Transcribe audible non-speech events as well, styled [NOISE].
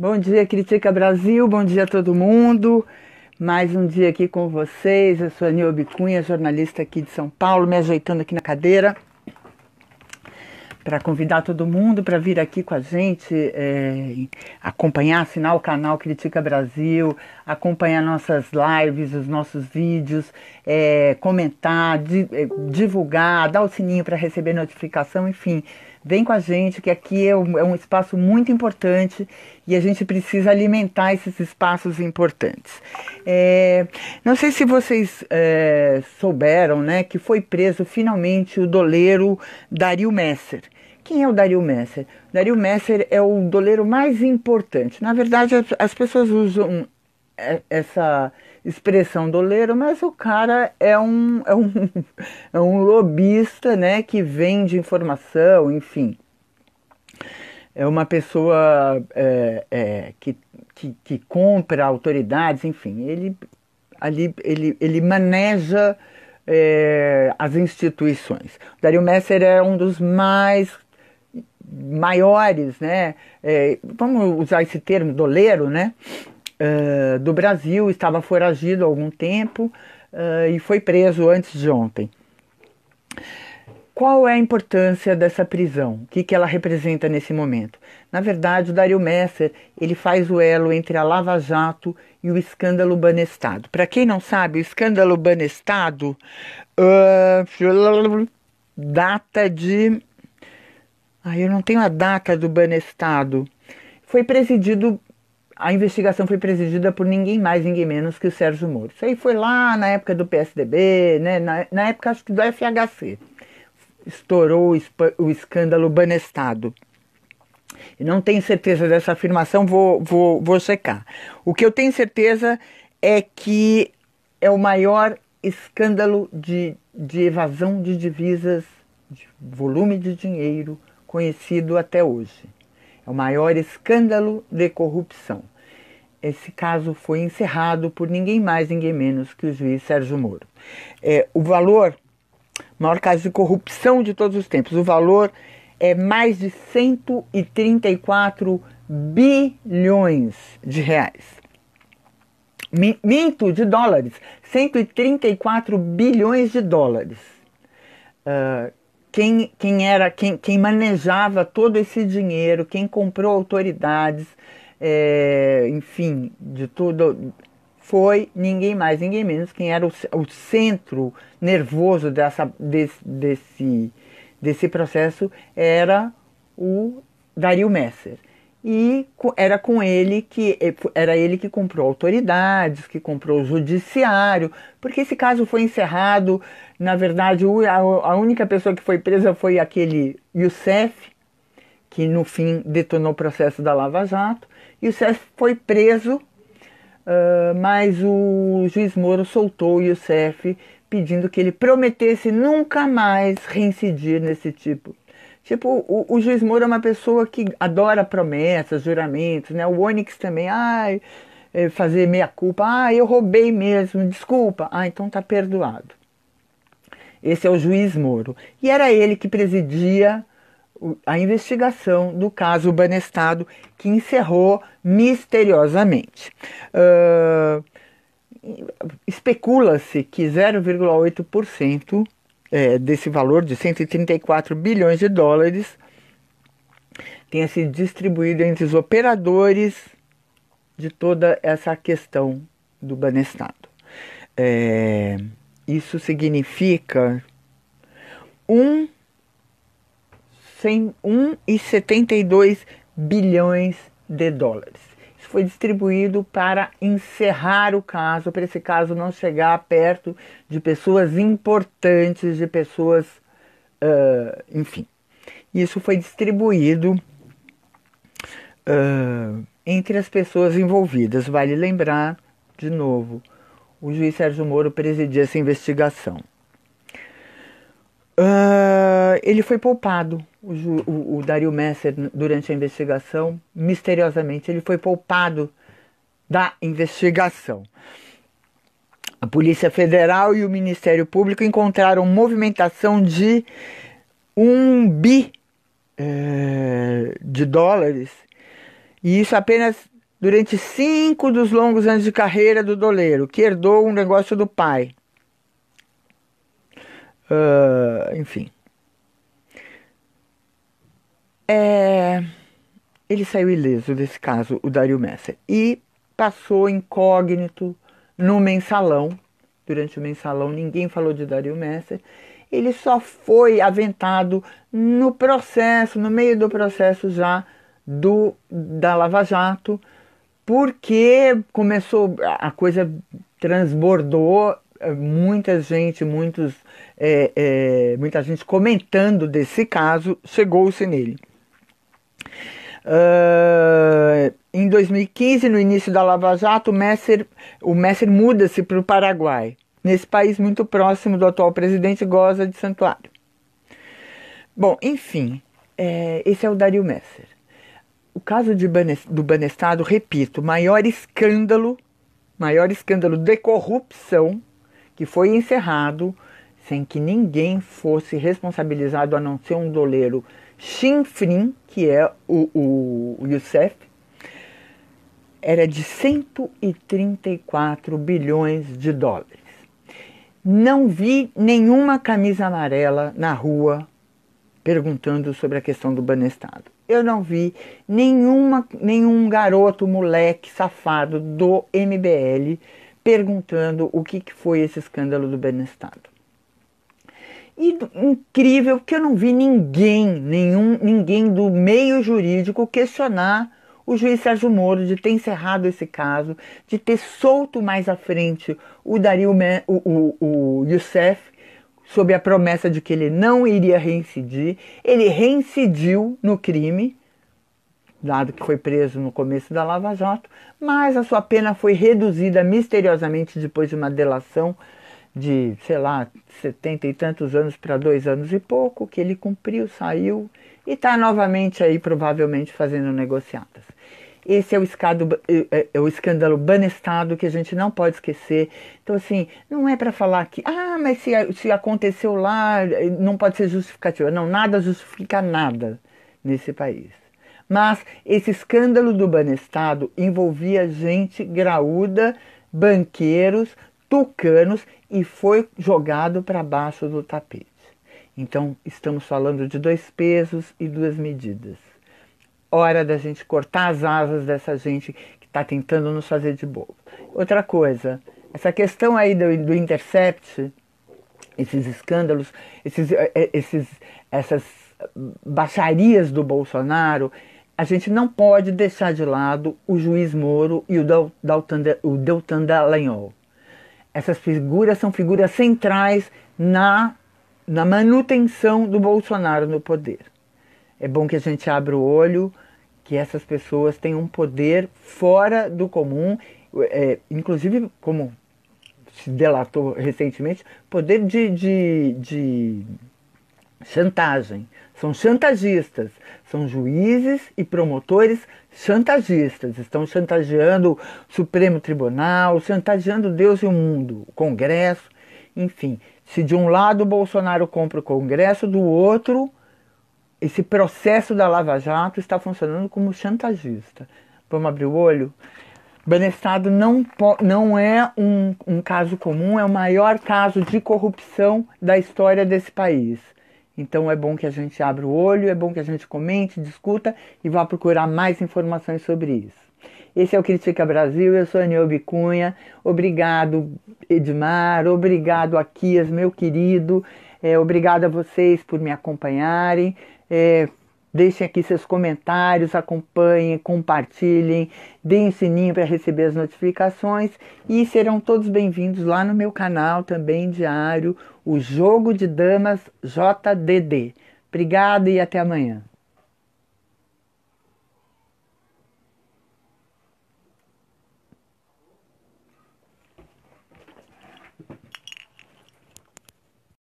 Bom dia, Critica Brasil, bom dia a todo mundo. Mais um dia aqui com vocês. Eu sou a Niobe Cunha, jornalista aqui de São Paulo, me ajeitando aqui na cadeira para convidar todo mundo para vir aqui com a gente, é, acompanhar, assinar o canal Critica Brasil, acompanhar nossas lives, os nossos vídeos, é, comentar, di, é, divulgar, dar o sininho para receber notificação, enfim Vem com a gente, que aqui é um, é um espaço muito importante e a gente precisa alimentar esses espaços importantes. É, não sei se vocês é, souberam, né, que foi preso finalmente o doleiro Dario Messer. Quem é o Dario Messer? Dario Messer é o doleiro mais importante. Na verdade, as pessoas usam é, essa expressão do Leiro, mas o cara é um, é um, [LAUGHS] é um lobista, né, que vende informação, enfim. É uma pessoa é, é, que, que, que, compra autoridades, enfim, ele, ali, ele, ele maneja é, as instituições. O Dario Messer é um dos mais maiores, né? É, vamos usar esse termo, doleiro, né? Eh, do Brasil, estava foragido há algum tempo uh, e foi preso antes de ontem. Qual é a importância dessa prisão? O que, que ela representa nesse momento? Na verdade, o Dario Messer ele faz o elo entre a Lava Jato e o escândalo Banestado. Para quem não sabe, o escândalo Banestado uh, data de. Ah, eu não tenho a data do Banestado. Foi presidido a investigação foi presidida por ninguém mais, ninguém menos que o Sérgio Moro. Isso aí foi lá na época do PSDB, né? na, na época acho que do FHC. Estourou o, o escândalo Banestado. Eu não tenho certeza dessa afirmação, vou, vou, vou checar. O que eu tenho certeza é que é o maior escândalo de, de evasão de divisas, de volume de dinheiro conhecido até hoje. É o maior escândalo de corrupção esse caso foi encerrado por ninguém mais, ninguém menos que o juiz Sérgio Moro. É, o valor, maior caso de corrupção de todos os tempos, o valor é mais de 134 bilhões de reais. Minto, de dólares, 134 bilhões de dólares. Uh, quem, quem era, quem, quem manejava todo esse dinheiro, quem comprou autoridades, é, enfim, de tudo, foi ninguém mais, ninguém menos quem era o, o centro nervoso dessa, desse, desse, desse processo era o Dario Messer. E era com ele que eh, era ele que comprou autoridades, que comprou o judiciário, porque esse caso foi encerrado. Na verdade, a única pessoa que foi presa foi aquele Youssef, que no fim detonou o processo da Lava Jato. E o Cef foi preso, uh, mas o juiz Moro soltou e o Cef pedindo que ele prometesse nunca mais reincidir nesse tipo. Tipo, o, o, juiz Moro é uma pessoa que adora promessas, juramentos, né? O Onyx também, ai, eh, fazer meia culpa, ah, eu roubei mesmo, desculpa, ah, então tá perdoado. Esse é o juiz Moro. E era ele que presidia a investigação do caso Banestado, que encerrou misteriosamente. Uh, Especula-se que 0,8% é, desse valor de 134 bilhões de dólares tenha sido distribuído entre os operadores de toda essa questão do Banestado. É, isso significa um 1,72 bilhões de dólares. Isso foi distribuído para encerrar o caso, para esse caso não chegar perto de pessoas importantes, de pessoas, uh, enfim. Isso foi distribuído uh, entre as pessoas envolvidas. Vale lembrar, de novo, o juiz Sérgio Moro presidia essa investigação. Uh, ele foi poupado o, o Dario Messer durante a investigação, misteriosamente ele foi poupado da investigação. A Polícia Federal e o Ministério Público encontraram movimentação de um bi é, de dólares, e isso apenas durante cinco dos longos anos de carreira do doleiro, que herdou um negócio do pai. Uh, enfim. É, ele saiu ileso desse caso, o Dario Messer, e passou incógnito no mensalão. Durante o mensalão, ninguém falou de Dario Messer. Ele só foi aventado no processo, no meio do processo já do da Lava Jato, porque começou a coisa transbordou eh, muita gente, muitos, é, é, muita gente comentando desse caso, chegou-se nele. Ah, em 2015, no início da Lava Jato, o Messer, o Messer muda-se para o Paraguai, nesse país muito próximo do atual presidente Goza de Santuário. Bom, enfim, é, esse é o Dario Messer. O caso Banes, do Banestado, repito, maior escândalo, maior escândalo de corrupção que foi encerrado sem que ninguém fosse responsabilizado a não ser um doleiro Shinfrin, que é o, o Youssef, era de 134 bilhões de dólares. Não vi nenhuma camisa amarela na rua perguntando sobre a questão do banestado. Eu não vi nenhuma, nenhum garoto, moleque, safado do MBL perguntando o que, que foi esse escândalo do banestado. E incrível que eu não vi ninguém, nenhum, ninguém do meio jurídico questionar o juiz Sérgio Moro de ter encerrado esse caso, de ter solto mais à frente o Dario, o, o, o Youssef, sob a promessa de que ele não iria reincidir. Ele reincidiu no crime, dado que foi preso no começo da Lava Jato, mas a sua pena foi reduzida misteriosamente depois de uma delação de, sei lá, setenta e tantos anos para dois anos e pouco, que ele cumpriu, saiu e está novamente aí provavelmente fazendo negociadas. Esse é o, escado, é, é, é o escândalo banestado que a gente não pode esquecer. Então, assim, não é para falar que, ah, mas se, se aconteceu lá, não pode ser justificativa. Não, nada justifica nada nesse país. Mas esse escândalo do banestado envolvia gente graúda, banqueiros, tucanos e foi jogado para baixo do tapete. Então, estamos falando de dois pesos e duas medidas. Hora da gente cortar as asas dessa gente que está tentando nos fazer de bobo. Outra coisa, essa questão aí do, do intercept, esses escândalos, esses, eh, eh, esses, essas baixarias do Bolsonaro, a gente não pode deixar de lado o juiz Moro e o Deltan, o Deltan Dallagnol. Essas figuras são figuras centrais na, na manutenção do Bolsonaro no poder. É bom que a gente abra o olho que essas pessoas têm um poder fora do comum, é, inclusive como se delatou recentemente, poder de, de, de Chantagem. São chantagistas. São juízes e promotores chantagistas. Estão chantageando o Supremo Tribunal, chantageando Deus e o mundo, o Congresso. Enfim, se de um lado Bolsonaro compra o Congresso, do outro, esse processo da Lava Jato está funcionando como chantagista. Vamos abrir o olho? Banestado não, não é um, um caso comum, é o maior caso de corrupção da história desse país. Então é bom que a gente abra o olho, é bom que a gente comente, discuta e vá procurar mais informações sobre isso. Esse é o Critica Brasil, eu sou a Anil Bicunha. Obrigado, Edmar. Obrigado, Aquias, meu querido. É, obrigado a vocês por me acompanharem. É, Deixem aqui seus comentários, acompanhem, compartilhem, deem sininho para receber as notificações e serão todos bem-vindos lá no meu canal também diário, o Jogo de Damas JDD. Obrigado e até amanhã.